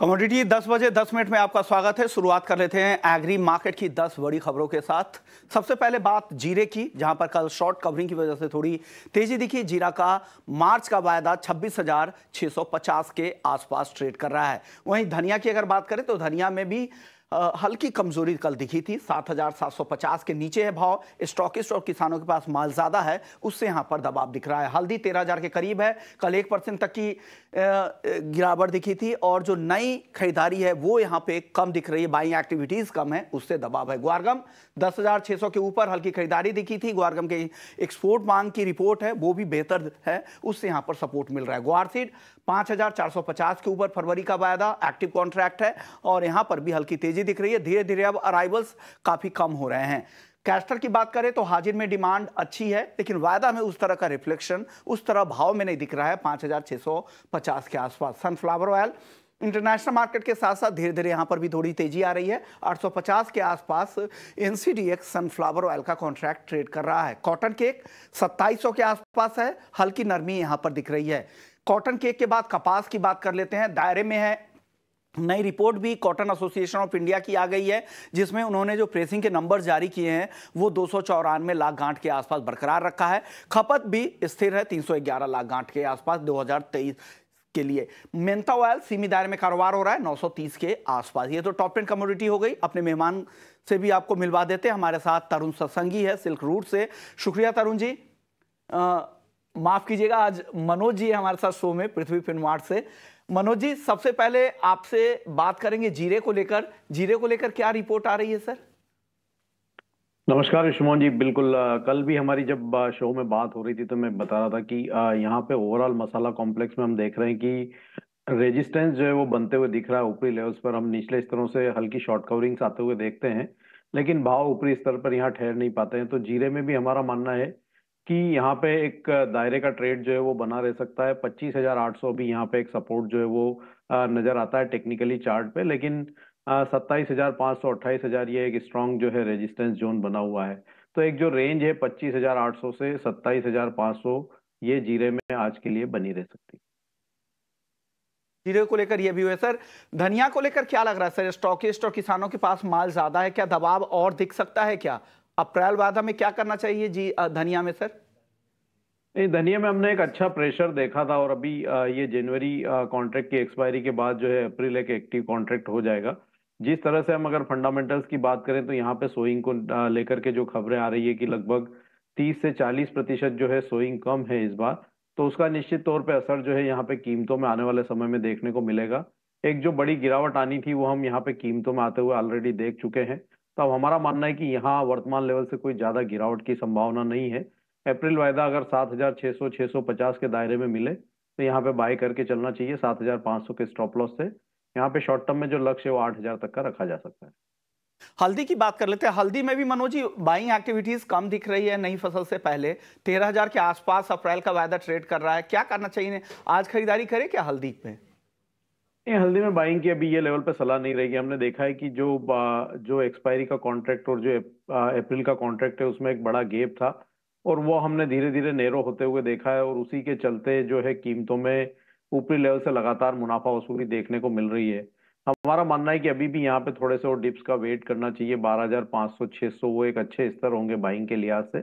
commodity 10 बजे 10 minute में आपका स्वागत है शुरुआत कर लेते हैं एग्री मार्केट की 10 बड़ी खबरों के साथ सबसे पहले बात जीरे की जहां पर कल शॉर्ट कवरिंग की वजह से थोड़ी तेजी दिखी जीरा का मार्च का वायदा 26,650 के आसपास ट्रेड कर रहा है वहीं धनिया की अगर बात करें तो धनिया में भी हल्की कमजोरी कल दिखी थी 7,750 के नीचे है भाव स्टॉकिस्ट और किसानों के पास माल ज़्यादा है उससे यहाँ पर दबाव दिख रहा है हल्दी 13,000 के करीब है कल एक परसेंट तक की गिरावट दिखी थी और जो नई खरीदारी है वो यहाँ पे कम दिख रही है बाइंग एक्टिविटीज़ कम है उससे दबाव है ग्वारगम दस के ऊपर हल्की खरीदारी दिखी थी ग्वारगम के एक्सपोर्ट मांग की रिपोर्ट है वो भी बेहतर है उससे यहाँ पर सपोर्ट मिल रहा है ग्वारसीड 5,450 के ऊपर फरवरी का वायदा एक्टिव कॉन्ट्रैक्ट है और यहाँ पर भी हल्की तेजी तेजी दिख रही है धीरे धीरे अब अराइवल्स काफ़ी कम हो रहे हैं कैस्टर की बात करें तो हाजिर में डिमांड अच्छी है लेकिन वायदा में उस तरह का रिफ्लेक्शन उस तरह भाव में नहीं दिख रहा है 5,650 के आसपास सनफ्लावर ऑयल इंटरनेशनल मार्केट के साथ साथ धीरे धीरे यहाँ पर भी थोड़ी तेजी आ रही है 850 के आसपास एन सनफ्लावर ऑयल का कॉन्ट्रैक्ट ट्रेड कर रहा है कॉटन केक 2700 के आसपास है हल्की नरमी यहाँ पर दिख रही है कॉटन केक के बाद कपास की बात कर लेते हैं दायरे में है नई रिपोर्ट भी कॉटन एसोसिएशन ऑफ इंडिया की आ गई है जिसमें उन्होंने जो प्रेसिंग के नंबर जारी किए हैं वो दो सौ लाख गांठ के आसपास बरकरार रखा है खपत भी स्थिर है 311 लाख गांठ के आसपास 2023 के लिए मेहता ऑयल सीमी दायरे में कारोबार हो रहा है 930 के आसपास ये तो टॉप टेन कम्युनिटी हो गई अपने मेहमान से भी आपको मिलवा देते हैं हमारे साथ तरुण सत्संगी है सिल्क रूट से शुक्रिया तरुण जी माफ कीजिएगा आज मनोज जी हमारे साथ शो में पृथ्वी फिनवाड़ से मनोज जी सबसे पहले आपसे बात करेंगे जीरे को लेकर जीरे को लेकर क्या रिपोर्ट आ रही है सर नमस्कार युष्मान जी बिल्कुल कल भी हमारी जब शो में बात हो रही थी तो मैं बता रहा था कि यहाँ पे ओवरऑल मसाला कॉम्प्लेक्स में हम देख रहे हैं कि रेजिस्टेंस जो है वो बनते हुए दिख रहा है ऊपरी लेवल्स पर हम निचले स्तरों से हल्की शॉर्ट कवरिंग्स आते हुए देखते हैं लेकिन भाव ऊपरी स्तर पर यहाँ ठहर नहीं पाते हैं तो जीरे में भी हमारा मानना है कि यहाँ पे एक दायरे का ट्रेड जो है वो बना रह सकता है पच्चीस हजार आठ सौ भी यहाँ पे एक सपोर्ट जो है वो नजर आता है टेक्निकली चार्ट पे लेकिन सत्ताईस हजार पाँच सौ अट्ठाईस हजार ये एक स्ट्रांग जो है रेजिस्टेंस जोन बना हुआ है तो एक जो रेंज है पच्चीस हजार आठ सौ से सत्ताईस हजार पाँच सौ ये जीरे में आज के लिए बनी रह सकती है जीरे को लेकर यह भी हुआ सर धनिया को लेकर क्या लग रहा है सर स्टॉकिस्ट और किसानों के पास माल ज्यादा है क्या दबाव और दिख सकता है क्या अप्रैल बाद हमें क्या करना चाहिए जी धनिया में सर नहीं धनिया में हमने एक अच्छा प्रेशर देखा था और अभी ये जनवरी कॉन्ट्रैक्ट की एक्सपायरी के बाद जो है अप्रैल एक एक्टिव कॉन्ट्रैक्ट हो जाएगा जिस तरह से हम अगर फंडामेंटल्स की बात करें तो यहाँ पे सोइंग को लेकर के जो खबरें आ रही है कि लगभग 30 से 40 प्रतिशत जो है सोइंग कम है इस बार तो उसका निश्चित तौर पर असर जो है यहाँ पे कीमतों में आने वाले समय में देखने को मिलेगा एक जो बड़ी गिरावट आनी थी वो हम यहाँ पे कीमतों में आते हुए ऑलरेडी देख चुके हैं तो अब हमारा मानना है कि यहाँ वर्तमान लेवल से कोई ज्यादा गिरावट की संभावना नहीं है अप्रैल वायदा अगर 7,600 650 के दायरे में मिले तो यहाँ पे बाय करके चलना चाहिए 7,500 के स्टॉप लॉस से यहाँ पे शॉर्ट टर्म में जो लक्ष्य है वो 8,000 तक का रखा जा सकता है हल्दी की बात कर लेते हैं हल्दी में भी मनोज जी बाइंग एक्टिविटीज कम दिख रही है नई फसल से पहले हजार के आसपास अप्रैल का वायदा ट्रेड कर रहा है क्या करना चाहिए आज खरीदारी करे क्या हल्दी पे नहीं हल्दी में बाइंग की अभी ये लेवल पे सलाह नहीं रहेगी हमने देखा है कि जो जो एक्सपायरी का कॉन्ट्रैक्ट और जो अप्रैल का कॉन्ट्रैक्ट है उसमें एक बड़ा गेप था और वो हमने धीरे धीरे नेरो होते हुए देखा है और उसी के चलते जो है कीमतों में ऊपरी लेवल से लगातार मुनाफा वसूली देखने को मिल रही है हमारा मानना है कि अभी भी यहाँ पे थोड़े से और डिप्स का वेट करना चाहिए 12,500 600 वो एक अच्छे स्तर होंगे बाइंग के लिहाज से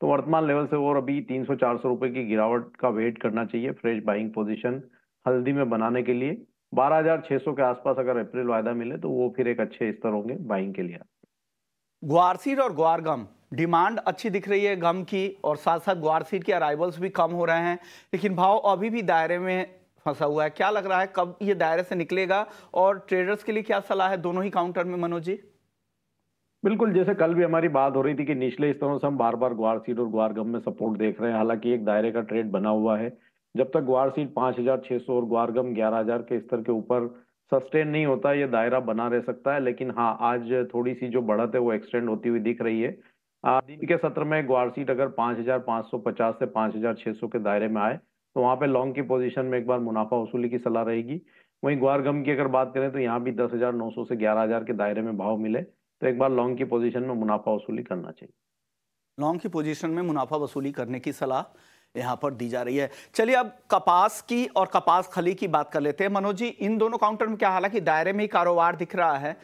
तो वर्तमान लेवल से और अभी 300 400 रुपए की गिरावट का वेट करना चाहिए फ्रेश बाइंग पोजीशन हल्दी में बनाने के लिए 12,600 के आसपास अगर अप्रैल वायदा मिले तो वो फिर एक अच्छे स्तर होंगे बाइंग के लिए ग्वारसीर और ग्वार गम डिमांड अच्छी दिख रही है गम की और साथ साथ ग्वारसीर के अराइवल्स भी कम हो रहे हैं लेकिन भाव अभी भी दायरे में फंसा हुआ है क्या लग रहा है कब ये दायरे से निकलेगा और ट्रेडर्स के लिए क्या सलाह है दोनों ही काउंटर में मनोज जी बिल्कुल जैसे कल भी हमारी बात हो रही थी कि निचले स्तरों से हम बार बार ग्वार सीट और ग्वार गम में सपोर्ट देख रहे हैं हालांकि एक दायरे का ट्रेड बना हुआ है जब तक ग्वार सीट पांच हजार छह सौ और ग्वारगम ग्यारह हजार के स्तर के ऊपर सस्टेन नहीं होता ये दायरा बना रह सकता है लेकिन हाँ आज थोड़ी सी जो बढ़त है वो एक्सटेंड होती हुई दिख रही है दिन के सत्र में ग्वार सीट अगर 5,550 से 5,600 के दायरे में आए तो वहाँ पे लॉन्ग की पोजीशन में एक बार मुनाफा वसूली की सलाह रहेगी वहीं ग्वार गम की अगर बात करें तो यहाँ भी 10,900 से 11,000 के दायरे में भाव मिले तो एक बार लॉन्ग की पोजीशन में मुनाफा वसूली करना चाहिए लॉन्ग की पोजीशन में मुनाफा वसूली करने की सलाह यहाँ पर दी जा रही है चलिए अब कपास की और कपास खली की बात कर लेते हैं मनोज जी इन दोनों काउंटर में क्या हालांकि दायरे में ही कारोबार दिख रहा है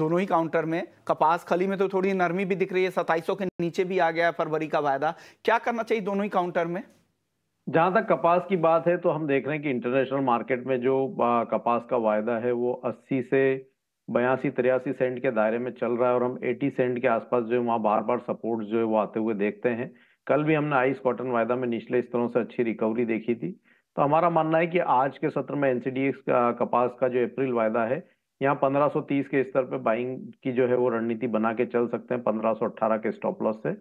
दोनों ही काउंटर में कपास खली में तो थोड़ी नरमी भी दिख रही है सताइसों के नीचे भी आ गया है फरवरी का वायदा क्या करना चाहिए दोनों ही काउंटर में जहां तक कपास की बात है तो हम देख रहे हैं कि इंटरनेशनल मार्केट में जो कपास का वायदा है वो 80 से बयासी तिरासी सेंट के दायरे में चल रहा है और हम 80 सेंट के आसपास जो है वहाँ बार बार सपोर्ट जो है वो आते हुए देखते हैं कल भी हमने आइस कॉटन वायदा में निचले स्तरों से अच्छी रिकवरी देखी थी तो हमारा मानना है कि आज के सत्र में एनसीडीएक्स का कपास का जो अप्रैल वायदा है यहाँ 1530 के स्तर पे बाइंग की जो है वो रणनीति बना के चल सकते हैं 1518 के स्टॉप लॉस से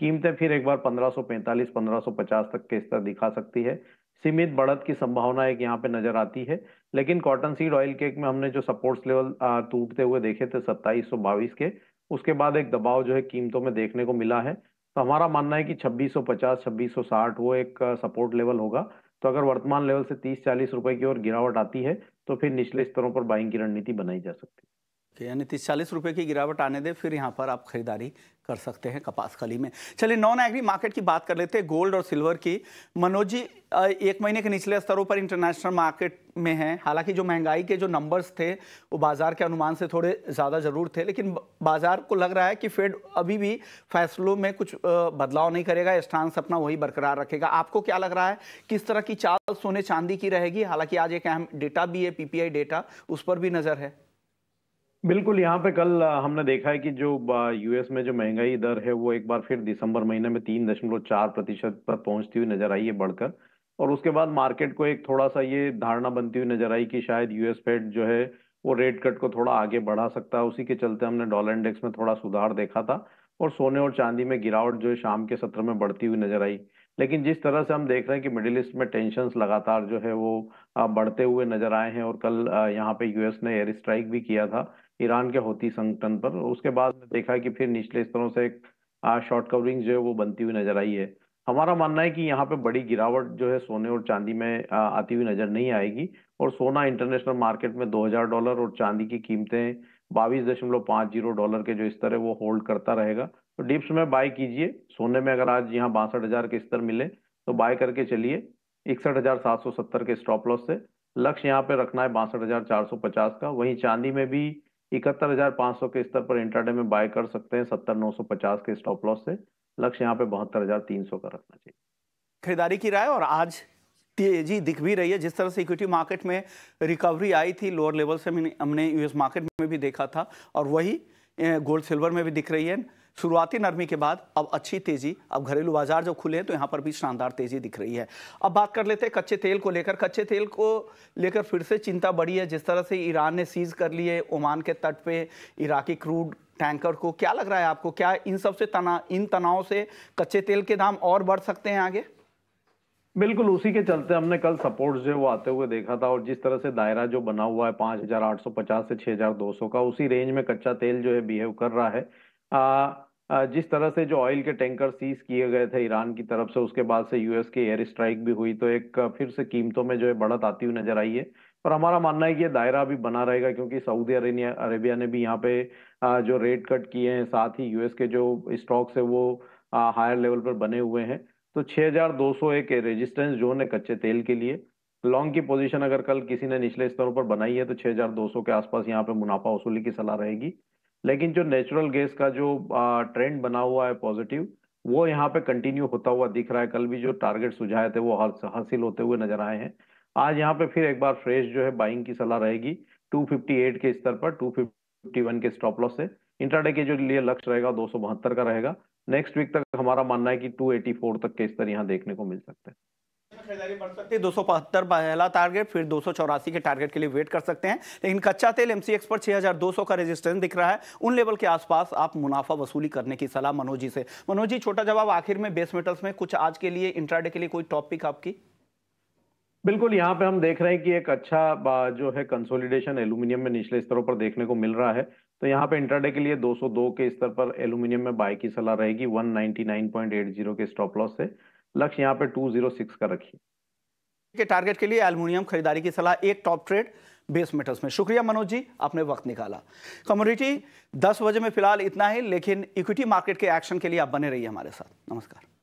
कीमतें फिर एक बार 1545 1550 तक के स्तर दिखा सकती है सीमित बढ़त की संभावना एक यहाँ पे नजर आती है लेकिन कॉटन सीड ऑयल केक में हमने जो सपोर्ट्स लेवल टूटते हुए देखे थे सत्ताईस के उसके बाद एक दबाव जो है कीमतों में देखने को मिला है तो हमारा मानना है कि 2650 2660 वो एक सपोर्ट लेवल होगा तो अगर वर्तमान लेवल से 30 40 रुपए की ओर गिरावट आती है तो फिर निचले स्तरों पर बाइंग की रणनीति बनाई जा सकती है कि यानी तीस चालीस रुपये की गिरावट आने दे फिर यहाँ पर आप खरीदारी कर सकते हैं कपास खली में चलिए नॉन एग्री मार्केट की बात कर लेते हैं गोल्ड और सिल्वर की मनोज जी एक महीने के निचले स्तरों पर इंटरनेशनल मार्केट में है हालांकि जो महंगाई के जो नंबर्स थे वो बाज़ार के अनुमान से थोड़े ज़्यादा ज़रूर थे लेकिन बाज़ार को लग रहा है कि फेड अभी भी फैसलों में कुछ बदलाव नहीं करेगा स्टांस अपना वही बरकरार रखेगा आपको क्या लग रहा है किस तरह की चाल सोने चांदी की रहेगी हालांकि आज एक अहम डेटा भी है पी डेटा उस पर भी नज़र है बिल्कुल यहाँ पे कल हमने देखा है कि जो यूएस में जो महंगाई दर है वो एक बार फिर दिसंबर महीने में तीन दशमलव चार प्रतिशत पर पहुंचती हुई नजर आई है बढ़कर और उसके बाद मार्केट को एक थोड़ा सा ये धारणा बनती हुई नजर आई कि शायद यूएस फेड जो है वो रेट कट को थोड़ा आगे बढ़ा सकता है उसी के चलते हमने डॉलर इंडेक्स में थोड़ा सुधार देखा था और सोने और चांदी में गिरावट जो है शाम के सत्र में बढ़ती हुई नजर आई लेकिन जिस तरह से हम देख रहे हैं कि मिडिल ईस्ट में टेंशन लगातार जो है वो बढ़ते हुए नजर आए हैं और कल यहाँ पे यूएस ने एयर स्ट्राइक भी किया था ईरान के होती संगठन पर उसके बाद देखा कि फिर निचले स्तरों से एक शॉर्ट कवरिंग जो है वो बनती हुई नजर आई है हमारा मानना है कि यहाँ पे बड़ी गिरावट जो है सोने और चांदी में आती हुई नजर नहीं आएगी और सोना इंटरनेशनल मार्केट में 2000 डॉलर और चांदी की कीमतें बाईस दशमलव जीरो डॉलर के जो स्तर है वो होल्ड करता रहेगा तो डिप्स में बाय कीजिए सोने में अगर आज यहाँ बासठ हजार के स्तर मिले तो बाय करके चलिए इकसठ हजार सात सौ सत्तर के स्टॉप लॉस से लक्ष्य यहाँ पे रखना है बासठ का वहीं चांदी में भी इकहत्तर हजार सौ के स्तर पर इंटरडे में बाय कर सकते हैं सत्तर नौ सौ पचास के स्टॉप लॉस से लक्ष्य यहाँ पे बहत्तर हजार तीन सौ का रखना चाहिए खरीदारी की राय और आज तेजी दिख भी रही है जिस तरह से इक्विटी मार्केट में रिकवरी आई थी लोअर लेवल से हमने यूएस मार्केट में भी देखा था और वही गोल्ड सिल्वर में भी दिख रही है शुरुआती नरमी के बाद अब अच्छी तेजी अब घरेलू बाजार जब खुले हैं तो यहाँ पर भी शानदार तेजी दिख रही है अब बात कर लेते हैं कच्चे तेल को लेकर कच्चे तेल को लेकर फिर से चिंता बढ़ी है जिस तरह से ईरान ने सीज कर लिए ओमान के तट पे इराकी क्रूड टैंकर को क्या लग रहा है आपको क्या इन सबसे तना इन तनाव से कच्चे तेल के दाम और बढ़ सकते हैं आगे बिल्कुल उसी के चलते हमने कल सपोर्ट जो वो आते हुए देखा था और जिस तरह से दायरा जो बना हुआ है 5850 से 6200 का उसी रेंज में कच्चा तेल जो है बिहेव कर रहा है आ, जिस तरह से जो ऑयल के टैंकर सीज किए गए थे ईरान की तरफ से उसके बाद से यूएस के एयर स्ट्राइक भी हुई तो एक फिर से कीमतों में जो है बढ़त आती हुई नजर आई है पर हमारा मानना है कि ये दायरा भी बना रहेगा क्योंकि सऊदी अरेबिया ने भी यहाँ पे जो रेट कट किए हैं साथ ही यूएस के जो स्टॉक्स है वो हायर लेवल पर बने हुए हैं तो सौ एक रेजिस्टेंस जोन है कच्चे तेल के लिए लॉन्ग की पोजीशन अगर कल किसी ने निचले स्तरों पर बनाई है तो 6200 के आसपास यहाँ पे मुनाफा वसूली की सलाह रहेगी लेकिन जो नेचुरल गैस का जो ट्रेंड बना हुआ है पॉजिटिव वो यहाँ पे कंटिन्यू होता हुआ दिख रहा है कल भी जो टारगेट सुझाए थे वो हासिल होते हुए नजर आए हैं आज यहाँ पे फिर एक बार फ्रेश जो है बाइंग की सलाह रहेगी 258 के स्तर पर 251 के स्टॉप लॉस से इंट्राडे के जो लिए लक्ष्य रहेगा दो का रहेगा नेक्स्ट वीक तक हमारा मानना है कि 284 तक के स्तर यहाँ देखने को मिल सकते हैं खरीदारी बढ़ सकती है दो सौ बहत्तर पहला टारगेट फिर दो के टारगेट के लिए वेट कर सकते हैं लेकिन कच्चा तेल एमसीएक्स पर छह का रेजिस्टेंस दिख रहा है उन लेवल के आसपास आप मुनाफा वसूली करने की सलाह मनोज जी से मनोज जी छोटा जवाब आखिर में बेस मेटल्स में कुछ आज के लिए इंट्राडे के लिए कोई टॉपिक आपकी बिल्कुल यहाँ पे हम देख रहे हैं कि एक अच्छा जो है कंसोलिडेशन एल्यूमिनियम में निचले स्तरों पर देखने को मिल रहा है तो यहाँ पे इंट्राडे के लिए 202 के स्तर पर एल्यूमिनियम में बाय की सलाह रहेगी 199.80 के स्टॉप लॉस से लक्ष्य यहाँ पे 206 का रखिए के टारगेट के लिए एल्यूमिनियम खरीदारी की सलाह एक टॉप ट्रेड बेस मेटल्स में शुक्रिया मनोज जी आपने वक्त निकाला कम्युनिटी 10 बजे में फिलहाल इतना ही लेकिन इक्विटी मार्केट के एक्शन के लिए आप बने रहिए हमारे साथ नमस्कार